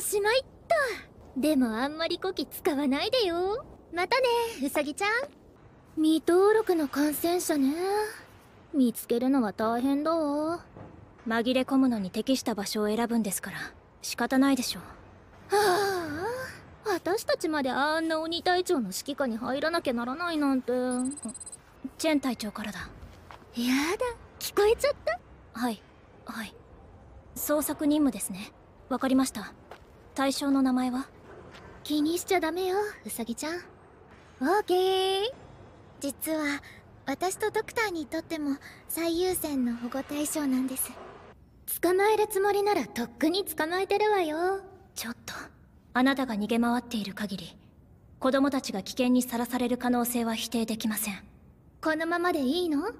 しまいっとでもあんまりこき使わないでよまたねうさぎちゃん未登録の感染者ね見つけるのは大変だわ紛れ込むのに適した場所を選ぶんですから仕方ないでしょうはあ私たちまであんな鬼隊長の指揮下に入らなきゃならないなんてチェン隊長からだやだ聞こえちゃったはいはい捜索任務ですねわかりました対象の名前は気にしちゃダメようさぎちゃんオーケー実は私とドクターにとっても最優先の保護対象なんです捕まえるつもりならとっくに捕まえてるわよちょっとあなたが逃げ回っている限り子供たちが危険にさらされる可能性は否定できませんこのままでいいの